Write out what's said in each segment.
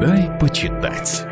«Дай почитать».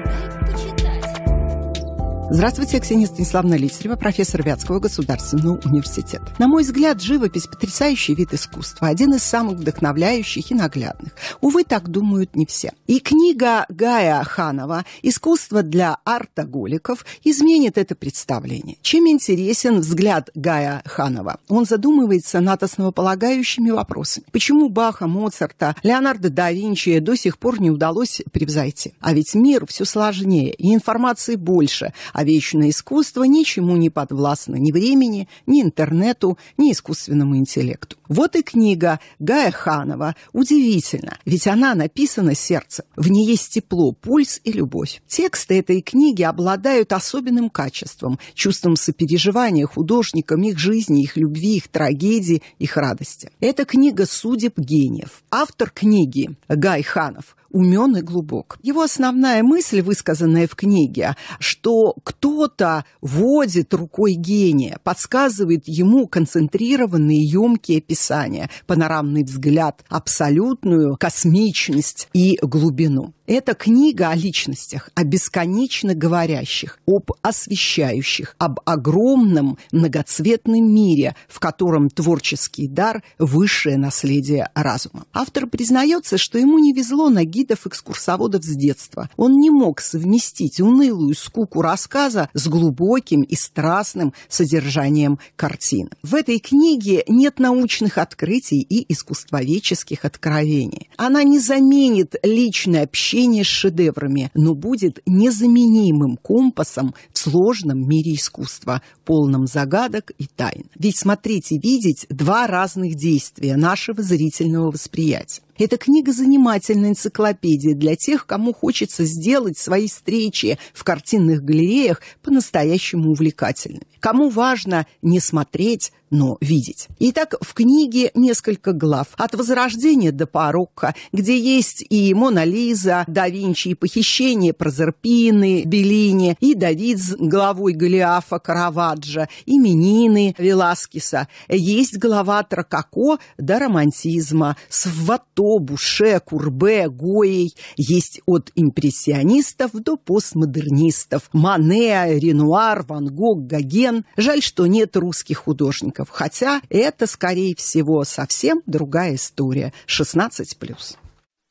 Здравствуйте, Ксения Станиславна Лисарева, профессор Вятского государственного университета. На мой взгляд, живопись – потрясающий вид искусства, один из самых вдохновляющих и наглядных. Увы, так думают не все. И книга Гая Ханова «Искусство для артоголиков» изменит это представление. Чем интересен взгляд Гая Ханова? Он задумывается над основополагающими вопросами. Почему Баха, Моцарта, Леонардо да Винчи до сих пор не удалось превзойти? А ведь мир все сложнее, и информации больше, а человечное искусство ничему не подвластно ни времени, ни интернету, ни искусственному интеллекту. Вот и книга Гая Ханова удивительно, ведь она написана сердцем. В ней есть тепло, пульс и любовь. Тексты этой книги обладают особенным качеством, чувством сопереживания художникам, их жизни, их любви, их трагедии, их радости. Это книга судеб гениев. Автор книги Гай Ханов умен и глубок. Его основная мысль, высказанная в книге, что кто-то водит рукой гения, подсказывает ему концентрированные емкие описания, панорамный взгляд, абсолютную космичность и глубину. Это книга о личностях, о бесконечно говорящих, об освещающих, об огромном многоцветном мире, в котором творческий дар – высшее наследие разума. Автор признается, что ему не везло на гид гидов-экскурсоводов с детства. Он не мог совместить унылую скуку рассказа с глубоким и страстным содержанием картин. В этой книге нет научных открытий и искусствоведческих откровений. Она не заменит личное общение с шедеврами, но будет незаменимым компасом в сложном мире искусства, полном загадок и тайн. Ведь смотреть и видеть – два разных действия нашего зрительного восприятия. Эта книга – занимательная энциклопедия для тех, кому хочется сделать свои встречи в картинных галереях по-настоящему увлекательными. Кому важно не смотреть, но видеть. Итак, в книге несколько глав. От Возрождения до Порока, где есть и Мона Лиза, да Винчи и похищение Прозерпины, Беллини, и Давид с главой Голиафа Караваджа, Именины, Веласкиса. Есть глава Трококо до романтизма, Свато, Буше, Курбе, Гоей. Есть от импрессионистов до постмодернистов. Мане, Ренуар, Ван Гог, Гоген, Рен. Жаль, что нет русских художников, хотя это, скорее всего, совсем другая история. 16+.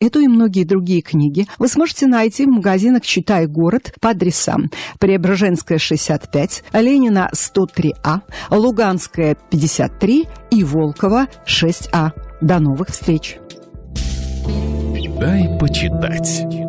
Эту и многие другие книги вы сможете найти в магазинах «Читай город» по адресам Преображенская, 65, Ленина, 103А, Луганская, 53 и Волкова, 6А. До новых встреч! Дай почитать.